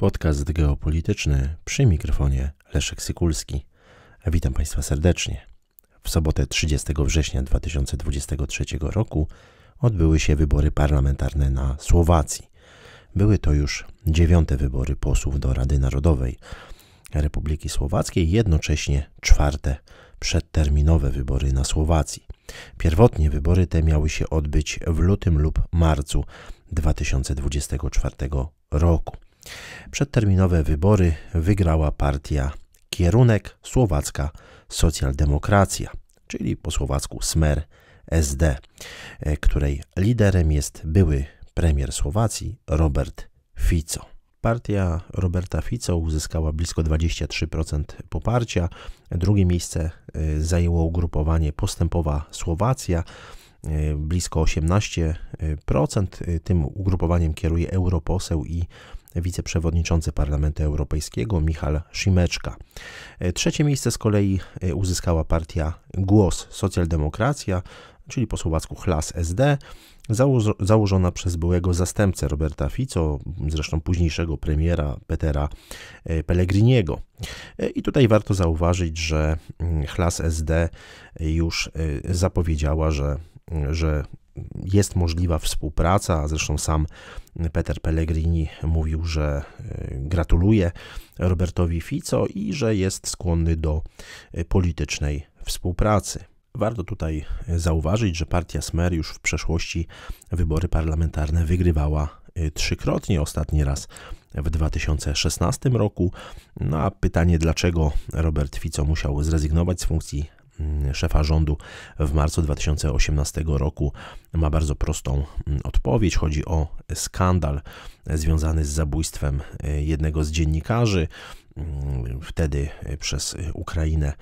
Podcast geopolityczny przy mikrofonie Leszek Sykulski. Witam Państwa serdecznie. W sobotę 30 września 2023 roku odbyły się wybory parlamentarne na Słowacji. Były to już dziewiąte wybory posłów do Rady Narodowej Republiki Słowackiej, jednocześnie czwarte przedterminowe wybory na Słowacji. Pierwotnie wybory te miały się odbyć w lutym lub marcu 2024 roku. Przedterminowe wybory wygrała partia Kierunek Słowacka Socjaldemokracja, czyli po słowacku Smer SD, e, której liderem jest były premier Słowacji Robert Fico. Partia Roberta Fico uzyskała blisko 23% poparcia. Drugie miejsce e, zajęło ugrupowanie Postępowa Słowacja, e, blisko 18%. Tym ugrupowaniem kieruje europoseł i wiceprzewodniczący Parlamentu Europejskiego Michal Szymeczka. E, trzecie miejsce z kolei e, uzyskała partia Głos Socjaldemokracja, czyli po słowacku Hlas SD, założona przez byłego zastępcę Roberta Fico, zresztą późniejszego premiera Petera e, Pellegriniego. I tutaj warto zauważyć, że mm, Chlas SD już zapowiedziała, że że jest możliwa współpraca, a zresztą sam Peter Pellegrini mówił, że e, gratuluje Robertowi Fico i że jest skłonny do e, politycznej współpracy. Warto tutaj e, zauważyć, że partia Smer już w przeszłości wybory parlamentarne wygrywała trzykrotnie, ostatni raz w 2016 roku. No a pytanie, dlaczego Robert Fico musiał zrezygnować z funkcji Mm, szefa rządu w marcu 2018 roku ma bardzo prostą mm, odpowiedź. Chodzi o skandal związany z zabójstwem e, jednego z dziennikarzy. Mm, wtedy e, przez Ukrainę,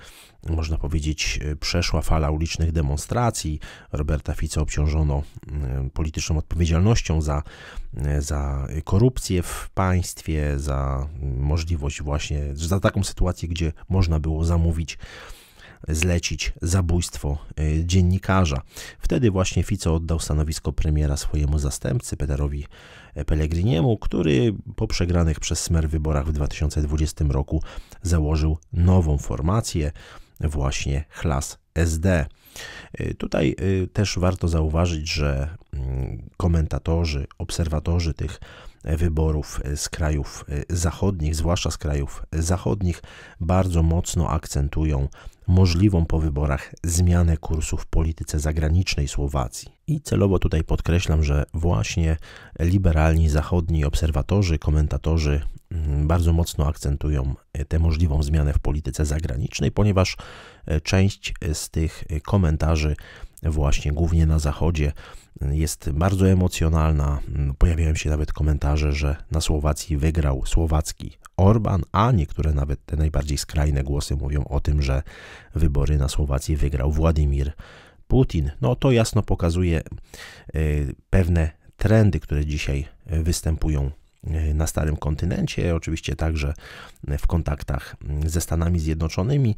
można powiedzieć, e, przeszła fala ulicznych demonstracji. Roberta Fico obciążono polityczną odpowiedzialnością za, za korupcję w państwie, za możliwość właśnie, za taką sytuację, gdzie można było zamówić zlecić zabójstwo y, dziennikarza. Wtedy właśnie Fico oddał stanowisko premiera swojemu zastępcy Peterowi e, Pellegriniemu, który po przegranych przez Smer wyborach w 2020 roku założył nową formację, właśnie Chlas SD. E, tutaj e, też warto zauważyć, że mm, komentatorzy, obserwatorzy tych wyborów z krajów zachodnich, zwłaszcza z krajów zachodnich, bardzo mocno akcentują możliwą po wyborach zmianę kursu w polityce zagranicznej Słowacji. I celowo tutaj podkreślam, że właśnie liberalni zachodni obserwatorzy, komentatorzy mm, bardzo mocno akcentują e, tę możliwą zmianę w polityce zagranicznej, ponieważ e, część e, z tych komentarzy właśnie głównie na zachodzie jest bardzo emocjonalna. Pojawiają się nawet komentarze, że na Słowacji wygrał słowacki Orban, a niektóre nawet te najbardziej skrajne głosy mówią o tym, że wybory na Słowacji wygrał Władimir Putin. No to jasno pokazuje e, pewne trendy, które dzisiaj występują e, na starym kontynencie, oczywiście także w kontaktach ze Stanami Zjednoczonymi.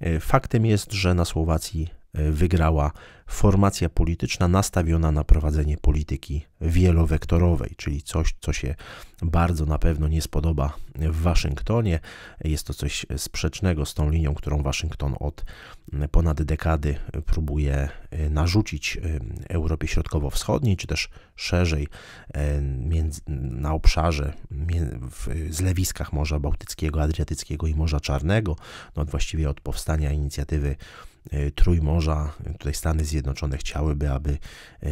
E, faktem jest, że na Słowacji E, wygrała formacja polityczna nastawiona na prowadzenie polityki wielowektorowej, czyli coś, co się bardzo na pewno nie spodoba w Waszyngtonie. Jest to coś sprzecznego z tą linią, którą Waszyngton od ponad dekady próbuje e, narzucić e, Europie Środkowo-Wschodniej, czy też szerzej między, na obszarze w zlewiskach Morza Bałtyckiego, Adriatyckiego i Morza Czarnego. No, właściwie od powstania inicjatywy E, Trójmorza, tutaj Stany Zjednoczone chciałyby, aby e,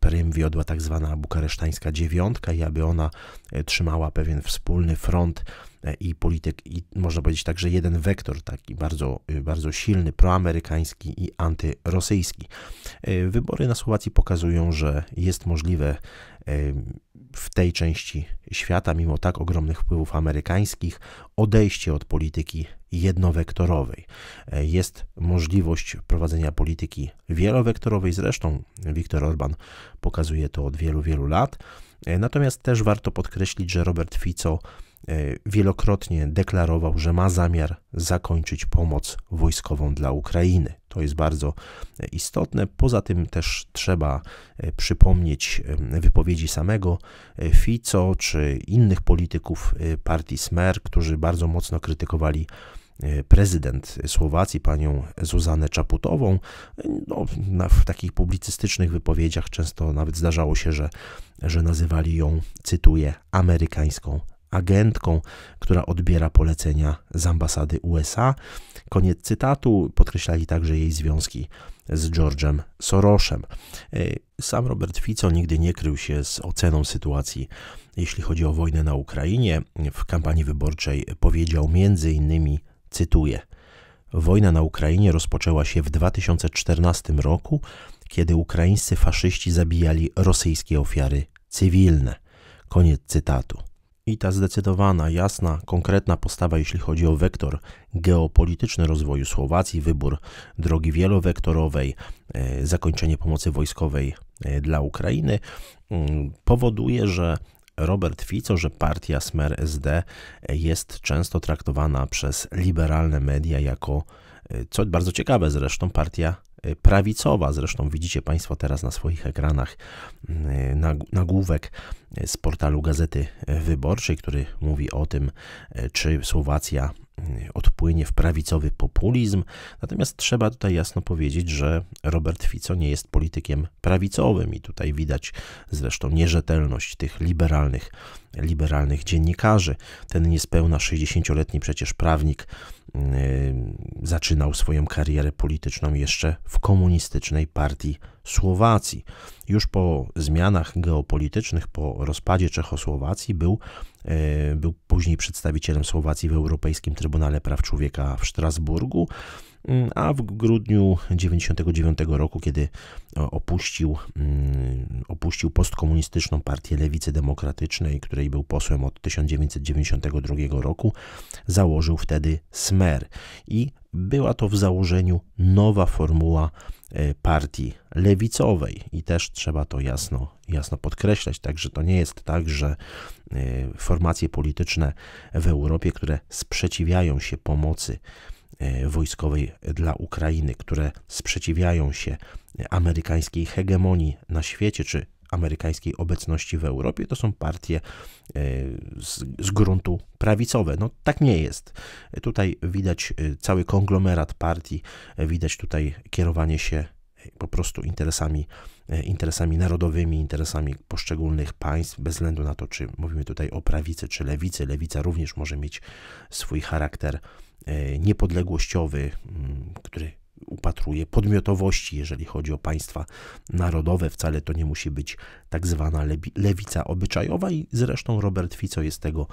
prym wiodła tak zwana bukaresztańska dziewiątka i aby ona e, trzymała pewien wspólny front i polityk, i można powiedzieć także jeden wektor taki bardzo, bardzo silny, proamerykański i antyrosyjski. Wybory na Słowacji pokazują, że jest możliwe w tej części świata, mimo tak ogromnych wpływów amerykańskich, odejście od polityki jednowektorowej. E, jest możliwość prowadzenia polityki wielowektorowej, zresztą Viktor Orban pokazuje to od wielu, wielu lat. E, natomiast też warto podkreślić, że Robert Fico e, wielokrotnie deklarował, że ma zamiar zakończyć pomoc wojskową dla Ukrainy. To jest bardzo istotne. Poza tym też trzeba przypomnieć wypowiedzi samego Fico czy innych polityków partii Smer, którzy bardzo mocno krytykowali E, prezydent Słowacji, panią Zuzanę Czaputową. No, w takich publicystycznych wypowiedziach często nawet zdarzało się, że, że nazywali ją, cytuję, amerykańską agentką, która odbiera polecenia z ambasady USA. Koniec cytatu. Podkreślali także jej związki z George'em Soroszem. E, sam Robert Fico nigdy nie krył się z oceną sytuacji, jeśli chodzi o wojnę na Ukrainie. W kampanii wyborczej powiedział między innymi Cytuję: Wojna na Ukrainie rozpoczęła się w 2014 roku, kiedy ukraińscy faszyści zabijali rosyjskie ofiary cywilne. Koniec cytatu. I ta zdecydowana, jasna, konkretna postawa, jeśli chodzi o wektor geopolityczny rozwoju Słowacji, wybór drogi wielowektorowej, e, zakończenie pomocy wojskowej e, dla Ukrainy, mm, powoduje, że Robert Fico, że partia Smer SD jest często traktowana przez liberalne media jako, e, co bardzo ciekawe zresztą, partia e, prawicowa. Zresztą widzicie Państwo teraz na swoich ekranach mm, nagłówek e, z portalu Gazety Wyborczej, który mówi o tym, czy Słowacja odpłynie w prawicowy populizm. Natomiast trzeba tutaj jasno powiedzieć, że Robert Fico nie jest politykiem prawicowym i tutaj widać zresztą nierzetelność tych liberalnych, liberalnych dziennikarzy. Ten niespełna 60-letni przecież prawnik Y, zaczynał swoją karierę polityczną jeszcze w komunistycznej partii Słowacji. Już po zmianach geopolitycznych, po rozpadzie Czechosłowacji, był, y, był później przedstawicielem Słowacji w Europejskim Trybunale Praw Człowieka w Strasburgu. Mm, a w grudniu 1999 roku, kiedy e, opuścił, mm, opuścił postkomunistyczną partię Lewicy Demokratycznej, której był posłem od 1992 roku, założył wtedy SMER i była to w założeniu nowa formuła e, partii lewicowej i też trzeba to jasno, jasno podkreślać, także to nie jest tak, że e, formacje polityczne w Europie, które sprzeciwiają się pomocy E, wojskowej dla Ukrainy, które sprzeciwiają się amerykańskiej hegemonii na świecie czy amerykańskiej obecności w Europie, to są partie e, z, z, gruntu prawicowe. No tak nie jest. Tutaj widać e, cały konglomerat partii, widać tutaj kierowanie się po prostu interesami, e, interesami narodowymi, interesami poszczególnych państw, bez względu na to, czy mówimy tutaj o prawicy czy lewicy. Lewica również może mieć swój charakter e, niepodległościowy, mm, który upatruje podmiotowości, jeżeli chodzi o państwa narodowe. Wcale to nie musi być tak zwana lewica obyczajowa i zresztą Robert Fico jest tego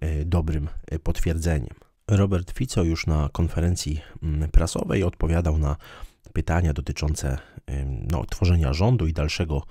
e, dobrym potwierdzeniem. Robert Fico już na konferencji mm, prasowej odpowiadał na pytania dotyczące no, tworzenia rządu i dalszego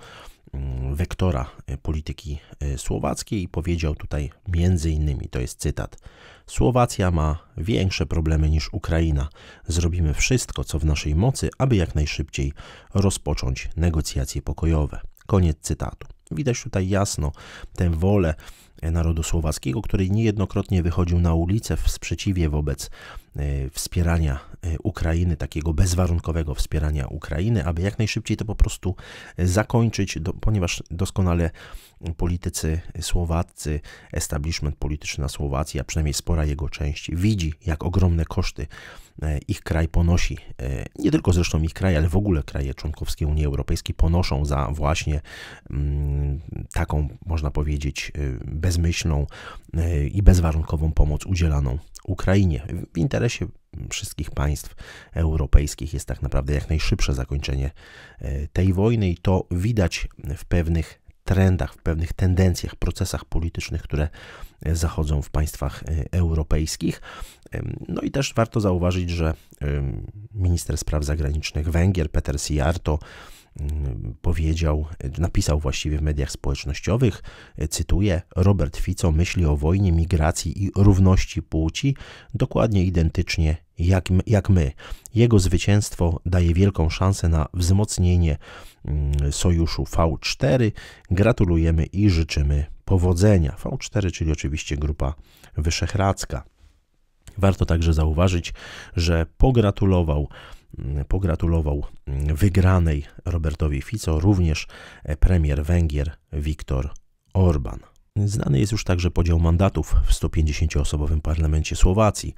wektora e, polityki e, słowackiej i powiedział tutaj między innymi, to jest cytat, Słowacja ma większe problemy niż Ukraina. Zrobimy wszystko, co w naszej mocy, aby jak najszybciej rozpocząć negocjacje pokojowe. Koniec cytatu. Widać tutaj jasno tę wolę narodu słowackiego, który niejednokrotnie wychodził na ulicę w sprzeciwie wobec e, wspierania e, Ukrainy, takiego bezwarunkowego wspierania Ukrainy, aby jak najszybciej to po prostu e, zakończyć, ponieważ doskonale politycy słowaccy, establishment polityczny na Słowacji, a przynajmniej spora jego część, widzi, jak ogromne koszty ich kraj ponosi. Nie tylko zresztą ich kraj, ale w ogóle kraje członkowskie Unii Europejskiej ponoszą za właśnie mm, taką, można powiedzieć, bezmyślną e, i bezwarunkową pomoc udzielaną Ukrainie. W interesie wszystkich państw europejskich jest tak naprawdę jak najszybsze zakończenie e, tej wojny i to widać w pewnych trendach, w pewnych tendencjach, procesach politycznych, które zachodzą w państwach e, europejskich. No i też warto zauważyć, że minister spraw zagranicznych Węgier Peter to Mm, powiedział, e, napisał właściwie w mediach społecznościowych, e, cytuję, Robert Fico myśli o wojnie, migracji i równości płci dokładnie identycznie jak, jak my. Jego zwycięstwo daje wielką szansę na wzmocnienie mm, sojuszu V4. Gratulujemy i życzymy powodzenia. V4, czyli oczywiście Grupa Wyszehradzka. Warto także zauważyć, że pogratulował pogratulował wygranej Robertowi Fico również premier Węgier Viktor Orban. Znany jest już także podział mandatów w 150-osobowym parlamencie Słowacji.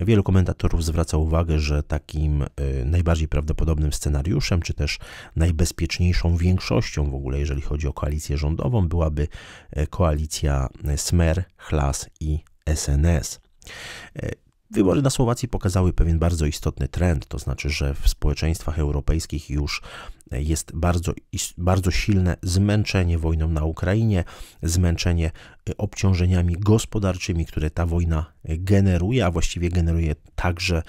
Wielu komentatorów zwraca uwagę, że takim e, najbardziej prawdopodobnym scenariuszem, czy też najbezpieczniejszą większością w ogóle, jeżeli chodzi o koalicję rządową, byłaby e, koalicja Smer, Hlas i SNS. Wybory na Słowacji pokazały pewien bardzo istotny trend, to znaczy, że w społeczeństwach europejskich już jest bardzo, bardzo silne zmęczenie wojną na Ukrainie, zmęczenie y, obciążeniami gospodarczymi, które ta wojna y, generuje, a właściwie generuje także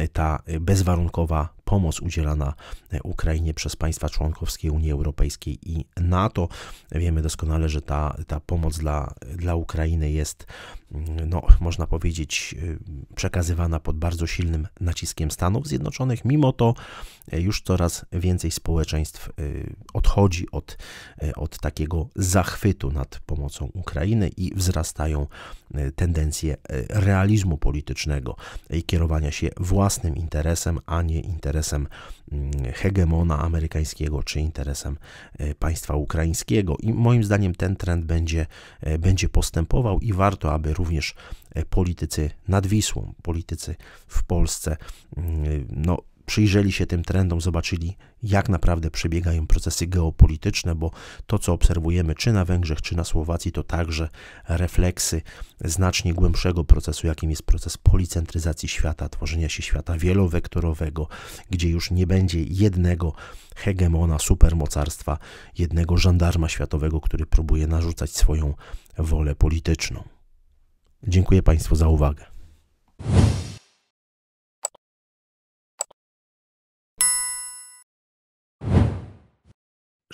y, ta bezwarunkowa pomoc udzielana e, Ukrainie przez państwa członkowskie Unii Europejskiej i NATO. Wiemy doskonale, że ta, ta pomoc dla, dla Ukrainy jest, mm, no, można powiedzieć, e, przekazywana pod bardzo silnym naciskiem Stanów Zjednoczonych. Mimo to e, już coraz więcej społeczeństw odchodzi od, od takiego zachwytu nad pomocą Ukrainy i wzrastają tendencje realizmu politycznego i kierowania się własnym interesem, a nie interesem interesem mm, hegemona amerykańskiego czy interesem e, państwa ukraińskiego. I moim zdaniem ten trend będzie, e, będzie postępował i warto, aby również e, politycy nad Wisłą, politycy w Polsce, mm, no, przyjrzeli się tym trendom, zobaczyli, jak naprawdę przebiegają procesy geopolityczne, bo to, co obserwujemy czy na Węgrzech, czy na Słowacji, to także refleksy znacznie głębszego procesu, jakim jest proces policentryzacji świata, tworzenia się świata wielowektorowego, gdzie już nie będzie jednego hegemona, supermocarstwa, jednego żandarma światowego, który próbuje narzucać swoją wolę polityczną. Dziękuję Państwu za uwagę.